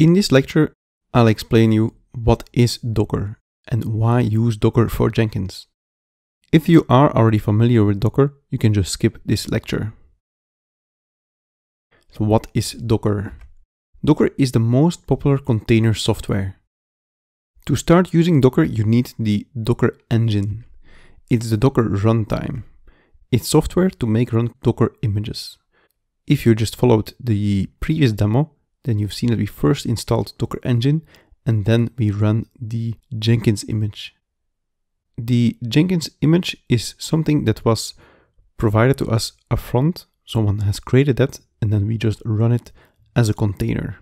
In this lecture, I'll explain you what is Docker and why use Docker for Jenkins. If you are already familiar with Docker, you can just skip this lecture. So what is Docker? Docker is the most popular container software. To start using Docker, you need the Docker engine. It's the Docker runtime. It's software to make run Docker images. If you just followed the previous demo, then you've seen that we first installed Docker Engine and then we run the Jenkins image. The Jenkins image is something that was provided to us upfront. Someone has created that and then we just run it as a container.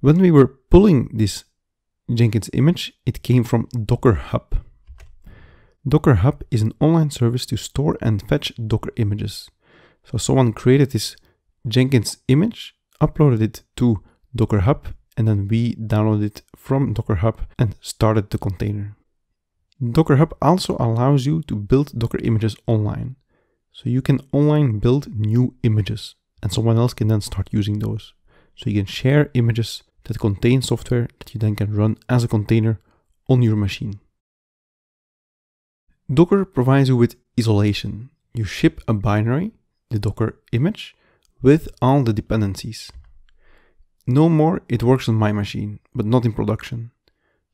When we were pulling this Jenkins image, it came from Docker Hub. Docker Hub is an online service to store and fetch Docker images. So someone created this Jenkins image uploaded it to Docker Hub, and then we downloaded it from Docker Hub and started the container. Docker Hub also allows you to build Docker images online. So you can online build new images and someone else can then start using those. So you can share images that contain software that you then can run as a container on your machine. Docker provides you with isolation. You ship a binary, the Docker image, with all the dependencies. No more it works on my machine, but not in production.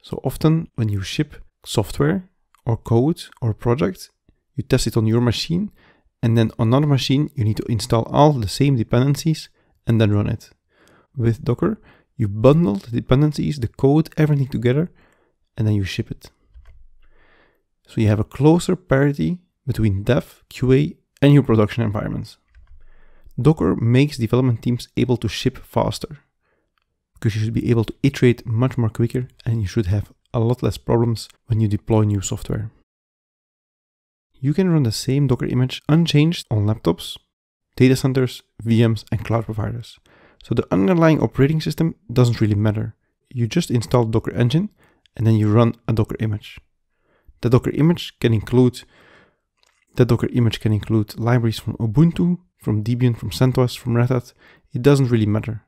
So often when you ship software or code or project, you test it on your machine and then on another machine you need to install all the same dependencies and then run it. With Docker, you bundle the dependencies, the code, everything together, and then you ship it. So you have a closer parity between dev, QA, and your production environments. Docker makes development teams able to ship faster because you should be able to iterate much more quicker and you should have a lot less problems when you deploy new software. You can run the same Docker image unchanged on laptops, data centers, VMs, and cloud providers. So the underlying operating system doesn't really matter. You just install Docker Engine and then you run a Docker image. The Docker image can include the Docker image can include libraries from Ubuntu, from Debian, from CentOS, from Red Hat, it doesn't really matter.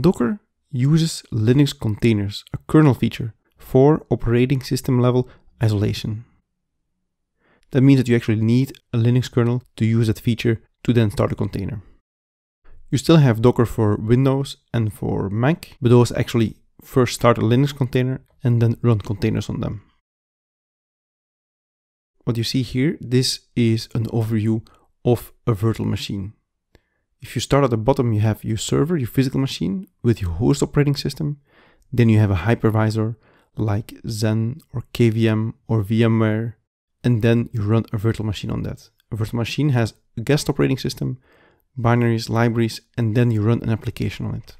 Docker uses Linux containers, a kernel feature, for operating system level isolation. That means that you actually need a Linux kernel to use that feature to then start a container. You still have Docker for Windows and for Mac, but those actually first start a Linux container and then run containers on them. What you see here, this is an overview of a virtual machine. If you start at the bottom, you have your server, your physical machine with your host operating system. Then you have a hypervisor like Zen or KVM or VMware. And then you run a virtual machine on that. A virtual machine has a guest operating system, binaries, libraries, and then you run an application on it.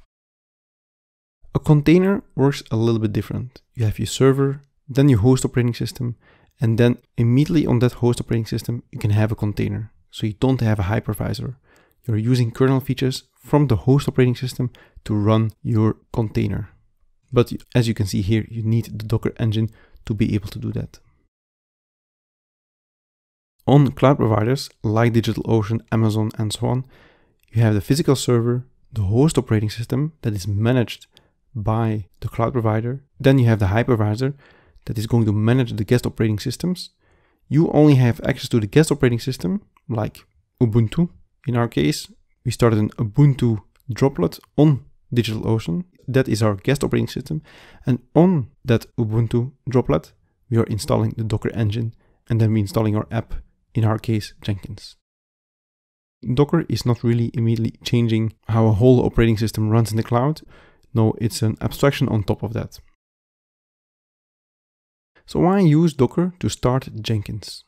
A container works a little bit different. You have your server, then your host operating system, and then immediately on that host operating system, you can have a container so you don't have a hypervisor. You're using kernel features from the host operating system to run your container. But as you can see here, you need the Docker engine to be able to do that. On cloud providers like DigitalOcean, Amazon, and so on, you have the physical server, the host operating system that is managed by the cloud provider. Then you have the hypervisor that is going to manage the guest operating systems. You only have access to the guest operating system like Ubuntu. In our case, we started an Ubuntu droplet on DigitalOcean. That is our guest operating system. And on that Ubuntu droplet, we are installing the Docker engine and then we're installing our app, in our case, Jenkins. Docker is not really immediately changing how a whole operating system runs in the cloud. No, it's an abstraction on top of that. So why use Docker to start Jenkins?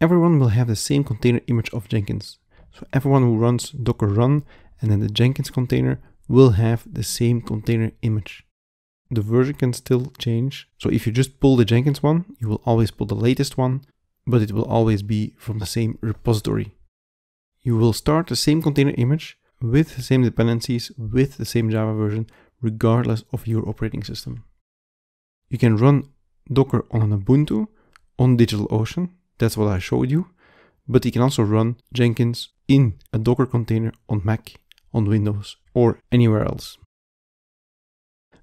Everyone will have the same container image of Jenkins. So everyone who runs docker run and then the Jenkins container will have the same container image. The version can still change. So if you just pull the Jenkins one, you will always pull the latest one, but it will always be from the same repository. You will start the same container image with the same dependencies, with the same Java version, regardless of your operating system. You can run Docker on an Ubuntu, on DigitalOcean, that's what I showed you. But you can also run Jenkins in a Docker container on Mac, on Windows, or anywhere else.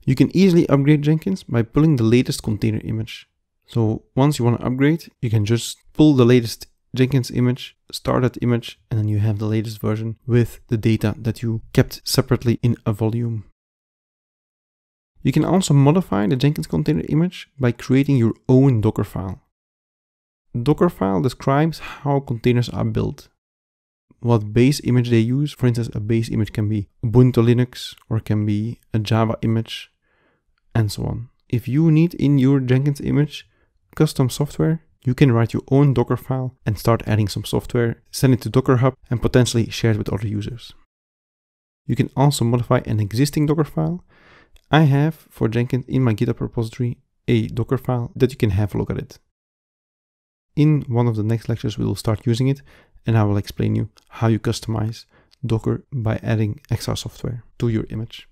You can easily upgrade Jenkins by pulling the latest container image. So once you want to upgrade, you can just pull the latest Jenkins image, start that image, and then you have the latest version with the data that you kept separately in a volume. You can also modify the Jenkins container image by creating your own Docker file. Dockerfile describes how containers are built, what base image they use. For instance, a base image can be Ubuntu Linux or can be a Java image and so on. If you need in your Jenkins image custom software, you can write your own Docker file and start adding some software, send it to Docker Hub and potentially share it with other users. You can also modify an existing Docker file. I have for Jenkins in my GitHub repository a Docker file that you can have a look at it. In one of the next lectures, we will start using it and I will explain you how you customize Docker by adding XR software to your image.